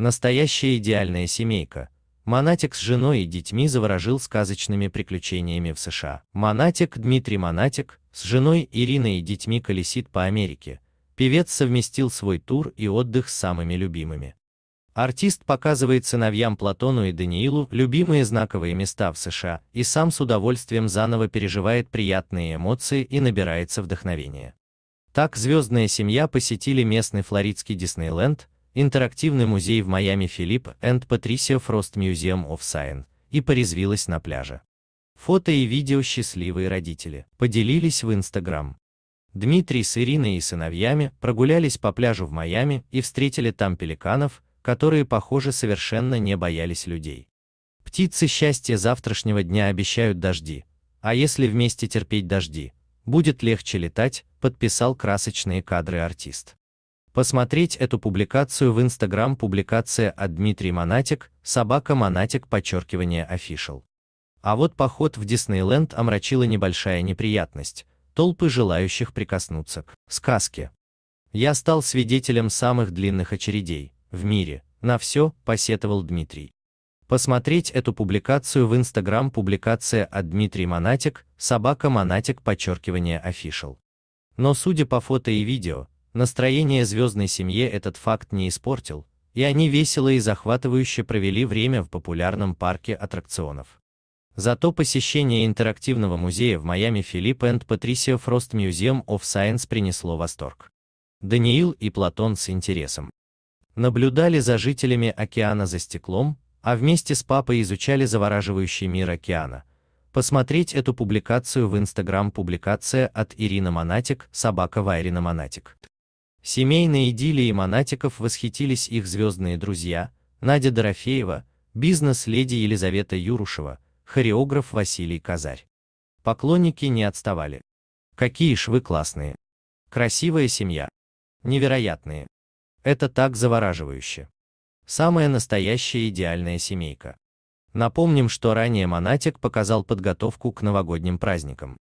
Настоящая идеальная семейка. Монатик с женой и детьми заворожил сказочными приключениями в США. Монатик Дмитрий Монатик с женой Ириной и детьми колесит по Америке. Певец совместил свой тур и отдых с самыми любимыми. Артист показывает сыновьям Платону и Даниилу любимые знаковые места в США и сам с удовольствием заново переживает приятные эмоции и набирается вдохновения. Так звездная семья посетили местный флоридский Диснейленд, интерактивный музей в Майами Филипп and Patricia Фрост Museum оф Сайн и порезвилась на пляже. Фото и видео счастливые родители поделились в Инстаграм. Дмитрий с Ириной и сыновьями прогулялись по пляжу в Майами и встретили там пеликанов, которые, похоже, совершенно не боялись людей. Птицы счастья завтрашнего дня обещают дожди, а если вместе терпеть дожди, будет легче летать, подписал красочные кадры артист. Посмотреть эту публикацию в Instagram публикация от Дмитрий Монатик, собака Монатик подчеркивание офишел. А вот поход в Диснейленд омрачила небольшая неприятность, толпы желающих прикоснуться к сказке. Я стал свидетелем самых длинных очередей в мире, на все, посетовал Дмитрий. Посмотреть эту публикацию в Instagram публикация от Дмитрий Монатик, собака Монатик подчеркивание офишел. Но судя по фото и видео, Настроение звездной семьи этот факт не испортил, и они весело и захватывающе провели время в популярном парке аттракционов. Зато посещение интерактивного музея в Майами Филипп энд Патрисио Фрост Museum of Science принесло восторг. Даниил и Платон с интересом. Наблюдали за жителями океана за стеклом, а вместе с папой изучали завораживающий мир океана. Посмотреть эту публикацию в Instagram публикация от Ирина Монатик, собака Вайрина Монатик. Семейные идиллией монатиков восхитились их звездные друзья Надя Дорофеева, бизнес-леди Елизавета Юрушева, хореограф Василий Казарь. Поклонники не отставали. Какие швы классные. Красивая семья. Невероятные. Это так завораживающе. Самая настоящая идеальная семейка. Напомним, что ранее Монатик показал подготовку к новогодним праздникам.